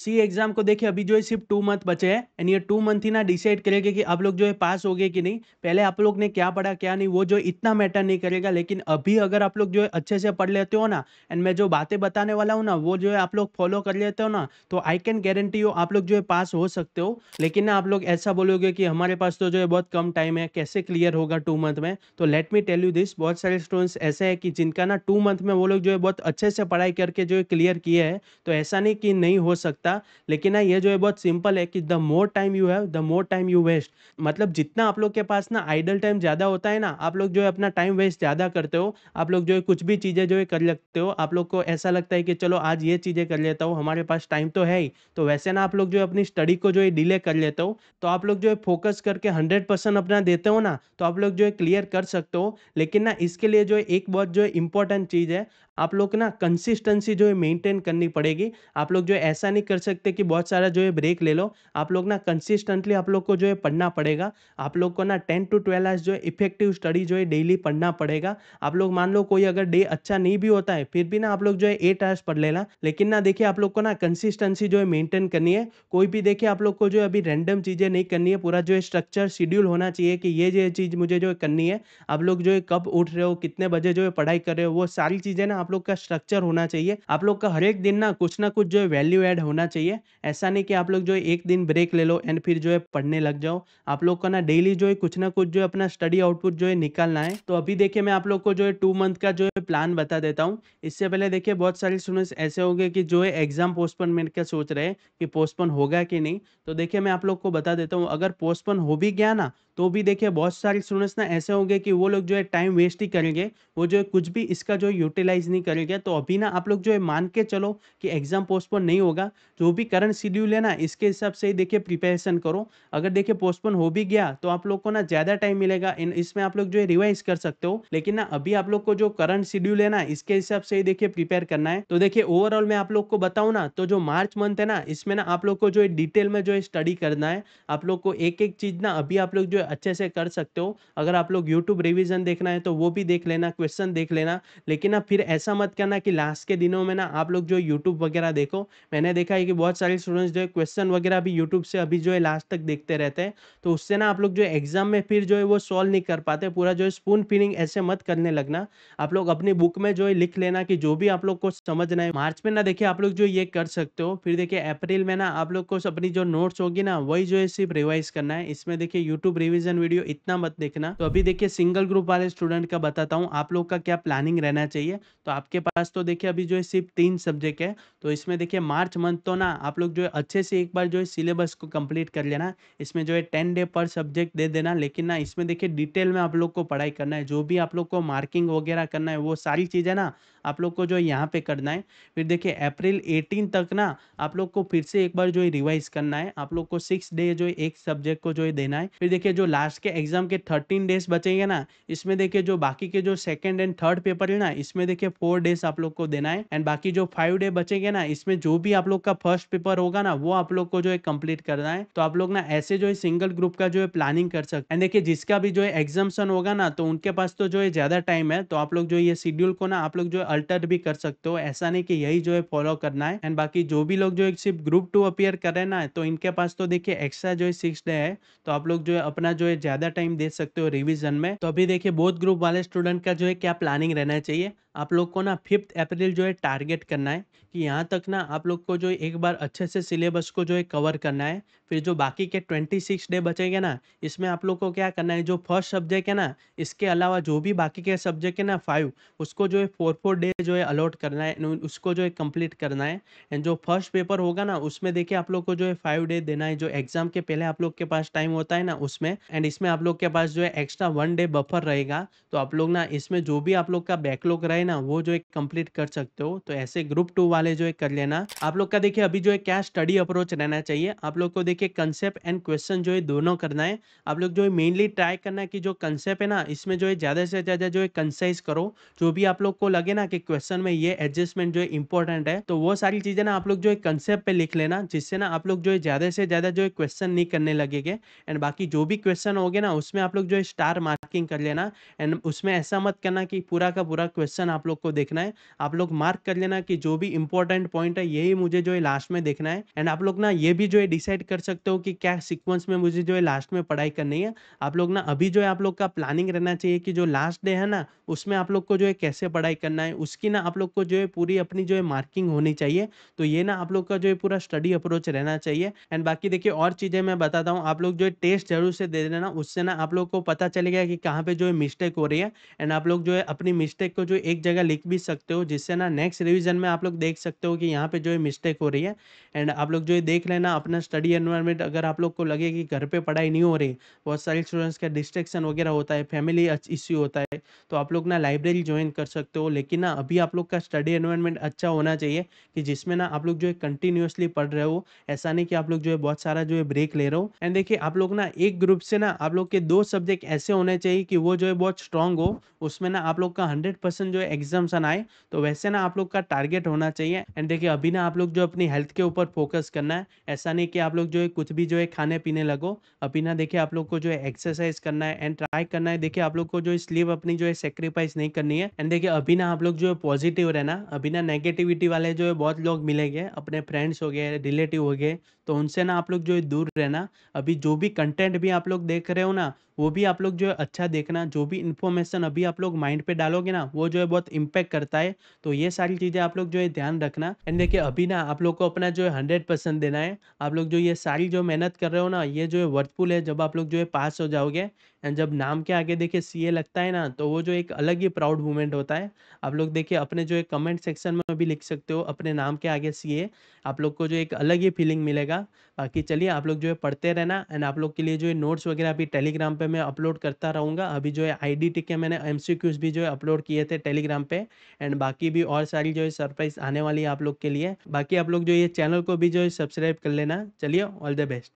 सी exam को देखिए अभी जो है सिर्फ टू मंथ बचे हैं एंड ये टू मंथ ही ना डिसाइड करेगा कि आप लोग जो है पास हो गए कि नहीं पहले आप लोग ने क्या पढ़ा क्या नहीं वो जो इतना मैटर नहीं करेगा लेकिन अभी अगर आप लोग जो है अच्छे से पढ़ लेते हो ना एंड मैं जो बातें बताने वाला हूँ ना वो जो है आप लोग फॉलो कर लेते हो ना तो आई कैन गारंटी हो आप लोग जो है पास हो सकते हो लेकिन ना आप लोग ऐसा बोलोगे कि हमारे पास तो जो है बहुत कम टाइम है कैसे क्लियर होगा टू मंथ में तो let me tell you this बहुत सारे स्टूडेंट्स ऐसे है कि जिनका ना टू मंथ में वो लोग जो है बहुत अच्छे से पढ़ाई करके जो है क्लियर किए हैं तो ऐसा नहीं कि नहीं हो सकता सकता लेकिन ना ये जो है बहुत सिंपल है कि the more time you have the more time you waste मतलब जितना आप लोग के पास ना आइडल टाइम ज़्यादा होता है ना आप लोग जो है अपना टाइम वेस्ट ज़्यादा करते हो आप लोग जो है कुछ भी चीज़ें जो है कर लेते हो आप लोग को ऐसा लगता है कि चलो आज ये चीज़ें कर लेता हूँ हमारे पास टाइम तो है ही तो वैसे ना आप लोग जो है अपनी स्टडी को जो है डिले कर लेते हो तो आप लोग जो है फोकस करके हंड्रेड परसेंट अपना देते हो ना तो आप लोग जो है क्लियर कर सकते हो लेकिन ना इसके लिए जो है एक बहुत जो है इंपॉर्टेंट चीज़ है आप लोग ना कंसिस्टेंसी जो है मेंटेन करनी पड़ेगी आप लोग जो है ऐसा नहीं कर सकते कि बहुत सारा जो है ब्रेक ले लो आप लोग ना कंसिस्टेंटली आप लोग को जो है पढ़ना पड़ेगा आप लोग को ना टेन टू ट्वेल्व आवर्स जो है इफेक्टिव स्टडी जो है डेली पढ़ना पड़ेगा आप लोग मान लो कोई अगर डे अच्छा नहीं भी होता है फिर भी ना आप लोग जो है एट आवर्स पढ़ लेना लेकिन ना देखिए आप लोग को ना कंसिस्टेंसी जो है मेंटेन करनी है कोई भी देखिए आप लोग को जो है अभी रैंडम चीज़ें नहीं करनी है पूरा जो है स्ट्रक्चर शेड्यूल होना चाहिए कि ये जो चीज़ मुझे जो है करनी है आप लोग जो है कब उठ रहे हो कितने बजे जो है पढ़ाई कर रहे हो वो सारी चीज़ें ना आप लोग का स्ट्रक्चर होना चाहिए आप लोग का हर एक दिन ना कुछ ना कुछ जो है वैल्यू एड होना करना चाहिए ऐसा नहीं कि आप लोग जो है एक दिन ब्रेक ले लो एंड फिर जो है पढ़ने लग जाओ आप लोग को ना डेली जो है कुछ ना कुछ जो है अपना स्टडी आउटपुट जो है निकालना है तो अभी देखिए मैं आप लोग को जो है टू मंथ का जो है प्लान बता देता हूँ इससे पहले देखिए बहुत सारे स्टूडेंट्स ऐसे होंगे कि जो है एग्जाम पोस्टपोनमेंट का सोच रहे हैं कि पोस्टपोन होगा कि नहीं तो देखिए मैं आप लोग को बता देता हूँ अगर पोस्टपोन हो भी गया ना तो भी देखिए बहुत सारे स्टूडेंट्स ना ऐसे होंगे कि वो लोग जो है टाइम वेस्ट ही करेंगे वो जो है कुछ भी इसका जो यूटिलाइज नहीं करेंगे तो अभी ना आप लोग जो है मान के चलो कि एग्जाम पोस्टपोन नहीं होगा जो भी करंट शेड्यूल है ना इसके हिसाब से ही देखिए प्रिपरेशन करो अगर देखिए पोस्टपोन हो भी गया तो आप लोग को ना ज़्यादा टाइम मिलेगा इन इसमें आप लोग जो है रिवाइज कर सकते हो लेकिन ना अभी आप लोग को जो करंट शेड्यूल है ना इसके हिसाब से ही देखिए प्रिपेयर करना है तो देखिए ओवरऑल मैं आप लोग को बताऊँ ना तो जो मार्च मंथ है ना इसमें ना आप लोग को जो है डिटेल में जो है स्टडी करना है आप लोग को एक एक चीज़ ना अभी आप लोग जो अच्छे से कर सकते हो अगर आप लोग यूट्यूब रिविजन देखना है तो वो भी देख लेना क्वेश्चन देख लेना लेकिन ना फिर ऐसा मत करना कि लास्ट के दिनों में ना आप लोग जो यूट्यूब वगैरह देखो मैंने देखा है कि बहुत सारे स्टूडेंट्स जो है क्वेश्चन वगैरह भी यूट्यूब से अभी जो है लास्ट तक देखते रहते हैं तो उससे ना आप लोग जो एग्जाम में फिर जो है वो सॉल्व नहीं कर पाते पूरा जो है स्पून फीडिंग ऐसे मत करने लगना आप लोग अपनी बुक में जो है लिख लेना कि जो भी आप लोग को समझना है मार्च में ना देखिए आप लोग जो ये कर सकते हो फिर देखिए अप्रैल में ना आप लोग को अपनी जो नोट्स होगी ना वही जो है सिर्फ रिवाइज करना है इसमें देखिए यूट्यूब रिविजन वीडियो इतना मत देखना तो अभी देखिए सिंगल ग्रुप वाले स्टूडेंट का बताता हूँ आप लोग का क्या प्लानिंग रहना चाहिए तो आपके पास तो देखिए अभी जो है सिर्फ तीन सब्जेक्ट है तो इसमें देखिए मार्च मंथ तो ना आप लोग जो है अच्छे से एक बार जो है सिलेबस को कंप्लीट कर लेना इसमें जो है टेन डे पर सब्जेक्ट दे देना लेकिन ना इसमें देखिए डिटेल में आप लोग को पढ़ाई करना है जो भी आप लोग को मार्किंग वगैरह करना है वो सारी चीज़ें ना आप लोग को जो यहाँ पे करना है फिर देखिए अप्रैल एटीन तक ना आप लोग को फिर से एक बार जो है रिवाइज करना है आप लोग को सिक्स डे जो है एक सब्जेक्ट को जो है देना है फिर देखिए जो लास्ट के एग्जाम के थर्टीन डेज बचेंगे ना इसमें देखिए जो बाकी के जो सेकेंड एंड थर्ड पेपर है ना इसमें देखिए फोर डेज आप लोग को देना है एंड बाकी जो फाइव डे बचेंगे ना इसमें जो भी आप लोग का फर्स्ट पेपर होगा ना वो आप लोग को जो है कंप्लीट करना है तो आप लोग ना ऐसे जो है सिंगल ग्रुप का जो है प्लानिंग कर सकते हैं देखिए जिसका भी जो है एग्जामेशन होगा ना तो उनके पास तो जो है ज्यादा टाइम है तो आप लोग जो ये शेड्यूल को ना आप लोग जो अल्टर भी कर सकते हो ऐसा नहीं कि यही जो है फॉलो करना है एंड बाकी जो भी लोग जो है सिर्फ ग्रुप टू अपियर कर रहे ना तो इनके पास तो देखिए एक्स्ट्रा जो है सिक्स डे है तो आप लोग जो है अपना जो है ज्यादा टाइम दे सकते हो रिविजन में तो अभी देखिए बोध ग्रुप वाले स्टूडेंट का जो है क्या प्लानिंग रहना चाहिए आप लोग को ना फिफ्थ अप्रैल जो है टारगेट करना है कि यहाँ तक ना आप लोग को जो है एक बार अच्छे से सिलेबस को जो है कवर करना है फिर जो बाकी के ट्वेंटी सिक्स डे बचेंगे ना इसमें आप लोग को क्या करना है जो फर्स्ट सब्जेक्ट है ना इसके अलावा जो भी बाकी के सब्जेक्ट है ना फाइव उसको जो है फोर फोर डे जो है अलॉट करना है उसको जो है कंप्लीट करना है एंड जो फर्स्ट पेपर होगा ना उसमें देखिए आप लोग को जो है फाइव डे देना है जो एग्जाम के पहले आप लोग के पास टाइम होता है ना उसमें एंड इसमें आप लोग के पास जो है एक्स्ट्रा वन डे बफर रहेगा तो आप लोग ना इसमें जो भी आप लोग का बैकलॉग रहे ना वो जो है कंप्लीट कर सकते हो तो ऐसे ग्रुप टू वाले जो है कर लेना आप लोग का देखिए अभी जो है क्या स्टडी अप्रोच रहना चाहिए आप लोग को देखिए के कंसेप्ट एंड क्वेश्चन जो है दोनों करना है आप लोग जो है मेनली ट्राई करना है कि जो कंसेप्ट है ना इसमें जो है ज़्यादा से ज़्यादा जो है कंसाइज करो जो भी आप लोग को लगे ना कि क्वेश्चन में ये एडजस्टमेंट जो है इंपॉर्टेंट है तो वो सारी चीज़ें ना आप लोग जो है कंसेप्ट पे लिख लेना जिससे ना आप लोग जो है ज़्यादा से ज़्यादा जो है क्वेश्चन नहीं करने लगेगे एंड बाकी जो भी क्वेश्चन हो ना उसमें आप लोग जो है स्टार मार्क मार्किंग कर लेना एंड उसमें ऐसा मत करना कि पूरा का पूरा क्वेश्चन आप लोग को देखना है आप लोग मार्क कर लेना कि जो भी इंपॉर्टेंट पॉइंट है यही मुझे जो है लास्ट में देखना है एंड आप लोग ना ये भी जो है डिसाइड कर सकते हो कि क्या सिक्वेंस में मुझे जो है लास्ट में पढ़ाई करनी है आप लोग ना अभी जो है आप लोग का प्लानिंग रहना चाहिए कि जो लास्ट डे है ना उसमें आप लोग को जो है कैसे पढ़ाई करना है उसकी ना आप लोग को जो है पूरी अपनी जो है मार्किंग होनी चाहिए तो ये ना आप लोग का जो है पूरा स्टडी अप्रोच रहना चाहिए एंड बाकी देखिए और चीज़ें मैं बताता हूँ आप लोग जो है टेस्ट जरूर से दे देना उससे ना आप लोग को पता चलेगा कि कहाँ पे जो है मिस्टेक हो रही है एंड आप लोग जो है अपनी मिस्टेक को जो एक जगह लिख भी सकते हो जिससे ना नेक्स्ट रिविजन में आप लोग देख सकते हो कि यहाँ पे जो है मिस्टेक हो रही है एंड आप लोग जो है देख लेना अपना स्टडी एनवायरमेंट अगर आप लोग को लगे कि घर पर पढ़ाई नहीं हो रही बहुत सारे स्टूडेंट्स का डिस्ट्रेक्शन वगैरह होता है फैमिली इश्यू होता है तो आप लोग ना लाइब्रेरी ज्वाइन कर सकते हो लेकिन ना अभी आप लोग का स्टडी एनवायरमेंट अच्छा होना चाहिए कि जिसमें ना आप लोग जो है कंटिन्यूसली पढ़ रहे हो ऐसा नहीं कि आप लोग जो है बहुत सारा जो है ब्रेक ले रहे हो एंड देखिए आप लोग ना एक ग्रुप से ना आप लोग के दो सब्जेक्ट ऐसे होने चाहिए चाहिए कि वो जो है बहुत स्ट्रांग हो उसमें ना आप लोग का हंड्रेड परसेंट जो है एग्जाम्सन आए तो वैसे ना आप लोग का टारगेट होना चाहिए एंड देखिए अभी ना आप लोग जो अपनी हेल्थ के ऊपर फोकस करना है ऐसा नहीं कि आप लोग जो है कुछ भी जो है खाने पीने लगो अभी ना देखिए आप लोग को जो है एक्सरसाइज करना है एंड ट्राई करना है देखिए आप लोग को जो है स्लीप अपनी जो है सेक्रीफाइस नहीं करनी है एंड देखिए अभी ना आप लोग जो है पॉजिटिव रहना अभी ना नेगेटिविटी वाले जो है बहुत लोग मिलेंगे अपने फ्रेंड्स हो गए रिलेटिव हो गए तो उनसे ना आप लोग जो है दूर रहना अभी जो भी कंटेंट भी आप लोग देख रहे हो ना वो भी आप लोग जो है अच्छा अच्छा देखना जो भी इन्फॉर्मेशन अभी आप लोग माइंड पे डालोगे ना वो जो है बहुत इम्पैक्ट करता है तो ये सारी चीज़ें आप लोग जो है ध्यान रखना एंड देखिए अभी ना आप लोग को अपना जो है हंड्रेड परसेंट देना है आप लोग जो ये सारी जो मेहनत कर रहे हो ना ये जो है वर्थफुल है जब आप लोग जो है पास हो जाओगे एंड जब नाम के आगे देखिए सीए लगता है ना तो वो जो एक अलग ही प्राउड मूवमेंट होता है आप लोग देखिए अपने जो एक कमेंट सेक्शन में भी लिख सकते हो अपने नाम के आगे सीए आप लोग को जो एक अलग ही फीलिंग मिलेगा बाकी चलिए आप लोग जो है पढ़ते रहना एंड आप लोग के लिए जो है नोट्स वगैरह अभी टेलीग्राम पर मैं अपलोड करता रहूँगा अभी जो है आई के मैंने एम भी जो है अपलोड किए थे टेलीग्राम पर एंड बाकी भी और सारी जो है सरप्राइज आने वाली है आप लोग के लिए बाकी आप लोग जो ये चैनल को भी जो है सब्सक्राइब कर लेना चलिए ऑल द बेस्ट